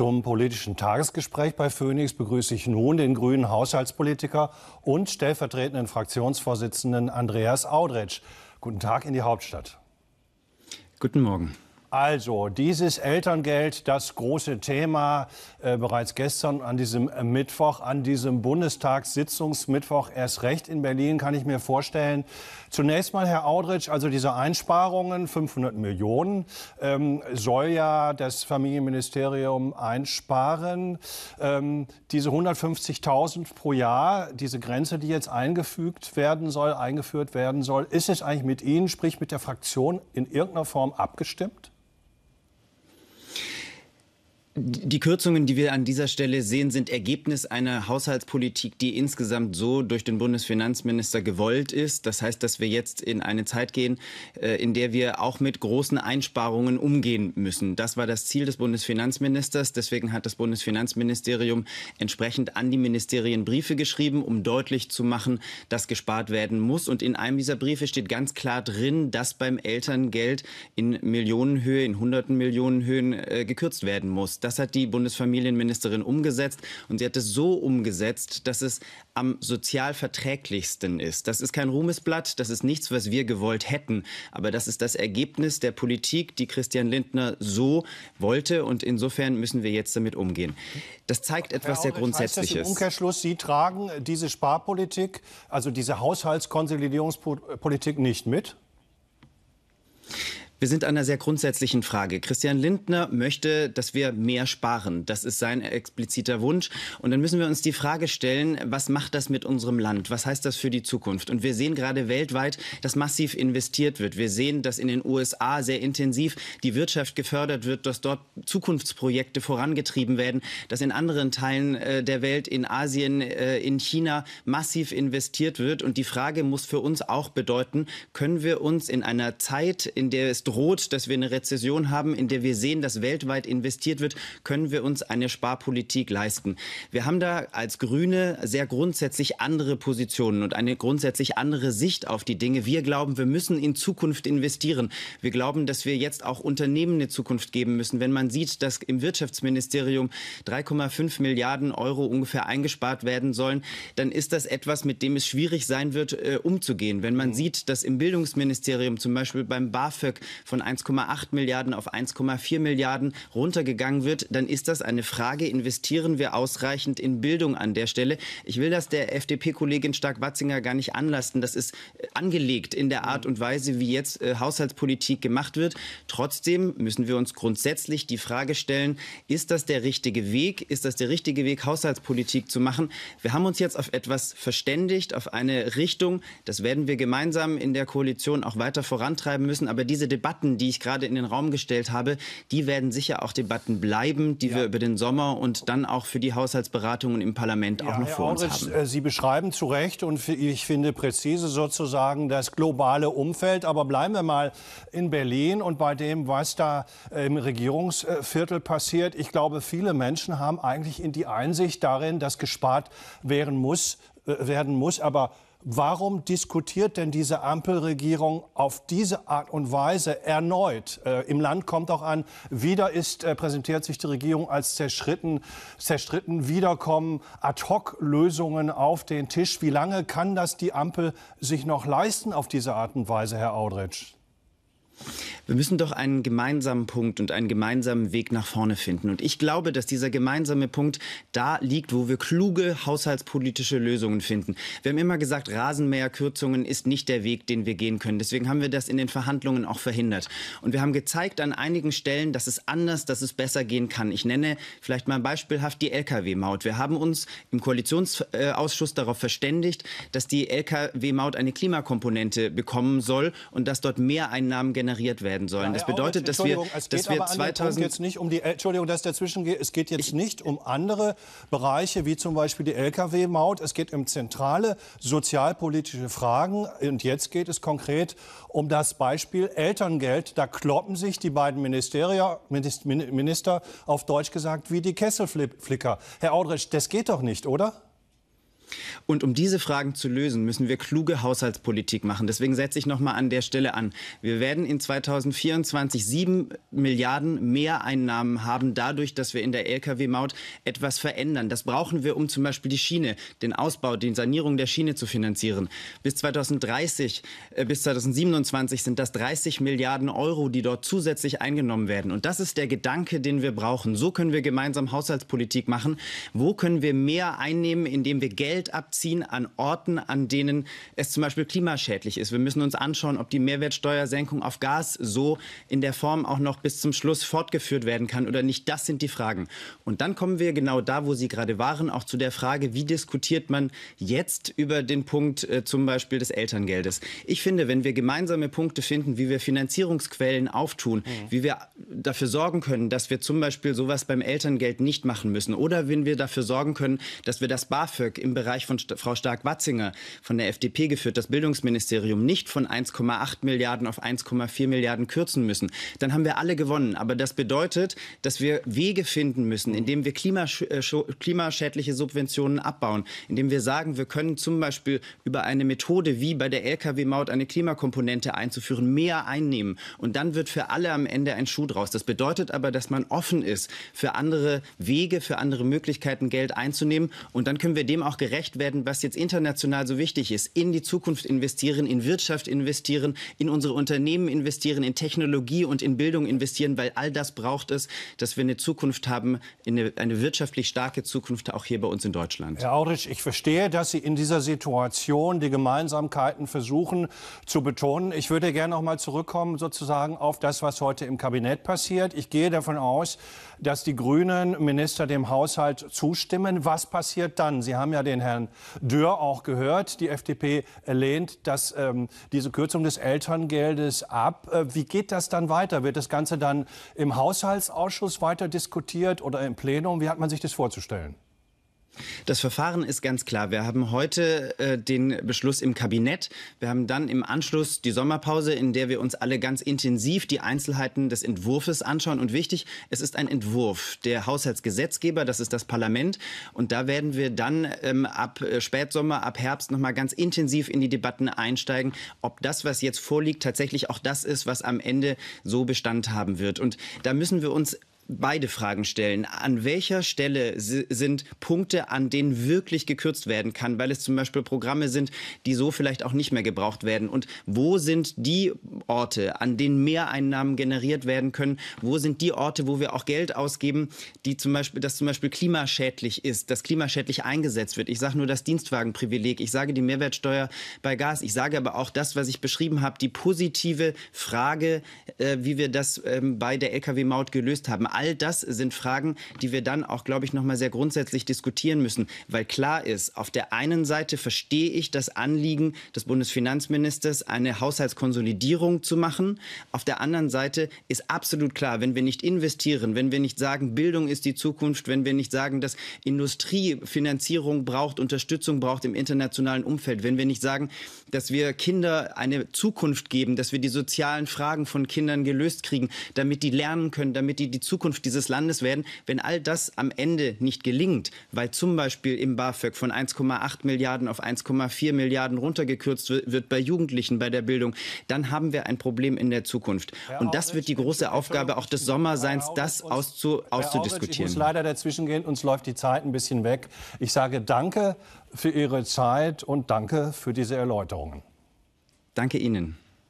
Zum politischen Tagesgespräch bei Phoenix begrüße ich nun den grünen Haushaltspolitiker und stellvertretenden Fraktionsvorsitzenden Andreas Audretsch. Guten Tag in die Hauptstadt. Guten Morgen. Also, dieses Elterngeld, das große Thema äh, bereits gestern an diesem äh, Mittwoch, an diesem Bundestagssitzungsmittwoch erst recht in Berlin, kann ich mir vorstellen. Zunächst mal, Herr Audrich, also diese Einsparungen, 500 Millionen, ähm, soll ja das Familienministerium einsparen. Ähm, diese 150.000 pro Jahr, diese Grenze, die jetzt eingefügt werden soll, eingeführt werden soll, ist es eigentlich mit Ihnen, sprich mit der Fraktion, in irgendeiner Form abgestimmt? Die Kürzungen, die wir an dieser Stelle sehen, sind Ergebnis einer Haushaltspolitik, die insgesamt so durch den Bundesfinanzminister gewollt ist. Das heißt, dass wir jetzt in eine Zeit gehen, äh, in der wir auch mit großen Einsparungen umgehen müssen. Das war das Ziel des Bundesfinanzministers. Deswegen hat das Bundesfinanzministerium entsprechend an die Ministerien Briefe geschrieben, um deutlich zu machen, dass gespart werden muss. Und in einem dieser Briefe steht ganz klar drin, dass beim Elterngeld in Millionenhöhe, in hunderten Millionenhöhen äh, gekürzt werden muss. Das das hat die Bundesfamilienministerin umgesetzt und sie hat es so umgesetzt, dass es am sozial verträglichsten ist. Das ist kein Ruhmesblatt, das ist nichts, was wir gewollt hätten, aber das ist das Ergebnis der Politik, die Christian Lindner so wollte und insofern müssen wir jetzt damit umgehen. Das zeigt etwas Aurich, sehr Grundsätzliches. Heißt das im Umkehrschluss, Sie tragen diese Sparpolitik, also diese Haushaltskonsolidierungspolitik nicht mit? Wir sind an einer sehr grundsätzlichen Frage. Christian Lindner möchte, dass wir mehr sparen. Das ist sein expliziter Wunsch. Und dann müssen wir uns die Frage stellen, was macht das mit unserem Land? Was heißt das für die Zukunft? Und wir sehen gerade weltweit, dass massiv investiert wird. Wir sehen, dass in den USA sehr intensiv die Wirtschaft gefördert wird, dass dort Zukunftsprojekte vorangetrieben werden, dass in anderen Teilen äh, der Welt, in Asien, äh, in China massiv investiert wird. Und die Frage muss für uns auch bedeuten, können wir uns in einer Zeit, in der es droht, dass wir eine Rezession haben, in der wir sehen, dass weltweit investiert wird, können wir uns eine Sparpolitik leisten. Wir haben da als Grüne sehr grundsätzlich andere Positionen und eine grundsätzlich andere Sicht auf die Dinge. Wir glauben, wir müssen in Zukunft investieren. Wir glauben, dass wir jetzt auch Unternehmen eine Zukunft geben müssen. Wenn man sieht, dass im Wirtschaftsministerium 3,5 Milliarden Euro ungefähr eingespart werden sollen, dann ist das etwas, mit dem es schwierig sein wird, äh, umzugehen. Wenn man mhm. sieht, dass im Bildungsministerium zum Beispiel beim BAföG von 1,8 Milliarden auf 1,4 Milliarden runtergegangen wird, dann ist das eine Frage, investieren wir ausreichend in Bildung an der Stelle? Ich will das der FDP-Kollegin Stark-Watzinger gar nicht anlasten. Das ist äh, angelegt in der Art und Weise, wie jetzt äh, Haushaltspolitik gemacht wird. Trotzdem müssen wir uns grundsätzlich die Frage stellen, ist das der richtige Weg? Ist das der richtige Weg, Haushaltspolitik zu machen? Wir haben uns jetzt auf etwas verständigt, auf eine Richtung. Das werden wir gemeinsam in der Koalition auch weiter vorantreiben müssen. Aber diese Debatte Debatten, die ich gerade in den Raum gestellt habe, die werden sicher auch Debatten bleiben, die ja. wir über den Sommer und dann auch für die Haushaltsberatungen im Parlament ja, auch noch Herr vor Orritz, uns haben. Äh, Sie beschreiben zu Recht und ich finde präzise sozusagen das globale Umfeld. Aber bleiben wir mal in Berlin und bei dem, was da äh, im Regierungsviertel passiert. Ich glaube, viele Menschen haben eigentlich in die Einsicht darin, dass gespart werden muss, äh, werden muss aber Warum diskutiert denn diese Ampelregierung auf diese Art und Weise erneut? Äh, Im Land kommt auch an, wieder ist, äh, präsentiert sich die Regierung als zerstritten, zerstritten, wieder kommen Ad-hoc-Lösungen auf den Tisch. Wie lange kann das die Ampel sich noch leisten auf diese Art und Weise, Herr Audrich? Wir müssen doch einen gemeinsamen Punkt und einen gemeinsamen Weg nach vorne finden. Und ich glaube, dass dieser gemeinsame Punkt da liegt, wo wir kluge haushaltspolitische Lösungen finden. Wir haben immer gesagt, Rasenmäherkürzungen ist nicht der Weg, den wir gehen können. Deswegen haben wir das in den Verhandlungen auch verhindert. Und wir haben gezeigt an einigen Stellen, dass es anders, dass es besser gehen kann. Ich nenne vielleicht mal beispielhaft die Lkw-Maut. Wir haben uns im Koalitionsausschuss darauf verständigt, dass die Lkw-Maut eine Klimakomponente bekommen soll und dass dort mehr Einnahmen generiert werden werden sollen. Das oh, bedeutet, dass wir, dass wir 2000 jetzt nicht um die Entschuldigung, dass ich dazwischen gehe. Es geht jetzt nicht um andere Bereiche wie zum Beispiel die Lkw-Maut. Es geht um zentrale sozialpolitische Fragen und jetzt geht es konkret um das Beispiel Elterngeld. Da kloppen sich die beiden Ministerier, Minister auf Deutsch gesagt wie die Kesselflicker. Herr Audrich, das geht doch nicht, oder? Und um diese Fragen zu lösen, müssen wir kluge Haushaltspolitik machen. Deswegen setze ich nochmal an der Stelle an. Wir werden in 2024 sieben Milliarden mehr Einnahmen haben, dadurch, dass wir in der Lkw-Maut etwas verändern. Das brauchen wir, um zum Beispiel die Schiene, den Ausbau, die Sanierung der Schiene zu finanzieren. Bis 2030, äh, bis 2027 sind das 30 Milliarden Euro, die dort zusätzlich eingenommen werden. Und das ist der Gedanke, den wir brauchen. So können wir gemeinsam Haushaltspolitik machen. Wo können wir mehr einnehmen, indem wir Geld Geld abziehen an Orten, an denen es zum Beispiel klimaschädlich ist. Wir müssen uns anschauen, ob die Mehrwertsteuersenkung auf Gas so in der Form auch noch bis zum Schluss fortgeführt werden kann oder nicht. Das sind die Fragen. Und dann kommen wir genau da, wo Sie gerade waren, auch zu der Frage, wie diskutiert man jetzt über den Punkt äh, zum Beispiel des Elterngeldes. Ich finde, wenn wir gemeinsame Punkte finden, wie wir Finanzierungsquellen auftun, mhm. wie wir dafür sorgen können, dass wir zum Beispiel sowas beim Elterngeld nicht machen müssen oder wenn wir dafür sorgen können, dass wir das BAföG im Bereich Bereich von St Frau Stark-Watzinger von der FDP geführt, das Bildungsministerium nicht von 1,8 Milliarden auf 1,4 Milliarden kürzen müssen, dann haben wir alle gewonnen. Aber das bedeutet, dass wir Wege finden müssen, indem wir Klimasch äh, klimaschädliche Subventionen abbauen, indem wir sagen, wir können zum Beispiel über eine Methode wie bei der Lkw-Maut eine Klimakomponente einzuführen, mehr einnehmen. Und dann wird für alle am Ende ein Schuh draus. Das bedeutet aber, dass man offen ist für andere Wege, für andere Möglichkeiten, Geld einzunehmen. Und dann können wir dem auch gerecht gerecht werden, was jetzt international so wichtig ist. In die Zukunft investieren, in Wirtschaft investieren, in unsere Unternehmen investieren, in Technologie und in Bildung investieren, weil all das braucht es, dass wir eine Zukunft haben, eine, eine wirtschaftlich starke Zukunft auch hier bei uns in Deutschland. Herr Aurich, ich verstehe, dass Sie in dieser Situation die Gemeinsamkeiten versuchen zu betonen. Ich würde gerne noch mal zurückkommen sozusagen auf das, was heute im Kabinett passiert. Ich gehe davon aus, dass die Grünen Minister dem Haushalt zustimmen. Was passiert dann? Sie haben ja den Herrn Herrn Dürr auch gehört. Die FDP lehnt das, ähm, diese Kürzung des Elterngeldes ab. Äh, wie geht das dann weiter? Wird das Ganze dann im Haushaltsausschuss weiter diskutiert oder im Plenum? Wie hat man sich das vorzustellen? Das Verfahren ist ganz klar. Wir haben heute äh, den Beschluss im Kabinett. Wir haben dann im Anschluss die Sommerpause, in der wir uns alle ganz intensiv die Einzelheiten des Entwurfs anschauen. Und wichtig, es ist ein Entwurf. Der Haushaltsgesetzgeber, das ist das Parlament. Und da werden wir dann ähm, ab äh, Spätsommer, ab Herbst nochmal ganz intensiv in die Debatten einsteigen, ob das, was jetzt vorliegt, tatsächlich auch das ist, was am Ende so Bestand haben wird. Und da müssen wir uns beide Fragen stellen. An welcher Stelle sind Punkte, an denen wirklich gekürzt werden kann, weil es zum Beispiel Programme sind, die so vielleicht auch nicht mehr gebraucht werden? Und wo sind die Orte, an denen Mehreinnahmen generiert werden können? Wo sind die Orte, wo wir auch Geld ausgeben, die zum Beispiel, das zum Beispiel klimaschädlich ist, das klimaschädlich eingesetzt wird? Ich sage nur das Dienstwagenprivileg, ich sage die Mehrwertsteuer bei Gas, ich sage aber auch das, was ich beschrieben habe, die positive Frage, äh, wie wir das ähm, bei der Lkw-Maut gelöst haben all das sind Fragen, die wir dann auch, glaube ich, nochmal sehr grundsätzlich diskutieren müssen, weil klar ist, auf der einen Seite verstehe ich das Anliegen des Bundesfinanzministers, eine Haushaltskonsolidierung zu machen. Auf der anderen Seite ist absolut klar, wenn wir nicht investieren, wenn wir nicht sagen, Bildung ist die Zukunft, wenn wir nicht sagen, dass Industrie Finanzierung braucht, Unterstützung braucht im internationalen Umfeld, wenn wir nicht sagen, dass wir Kinder eine Zukunft geben, dass wir die sozialen Fragen von Kindern gelöst kriegen, damit die lernen können, damit die die Zukunft Zukunft dieses Landes werden, wenn all das am Ende nicht gelingt, weil zum Beispiel im BAföG von 1,8 Milliarden auf 1,4 Milliarden runtergekürzt wird bei Jugendlichen, bei der Bildung, dann haben wir ein Problem in der Zukunft. und das wird die große Aufgabe auch des Sommerseins, das auszu auszudiskutieren. Herr Aurich, ich muss leider dazwischen gehen, uns läuft die Zeit ein bisschen weg. Ich sage danke für Ihre Zeit und danke für diese Erläuterungen. Danke Ihnen.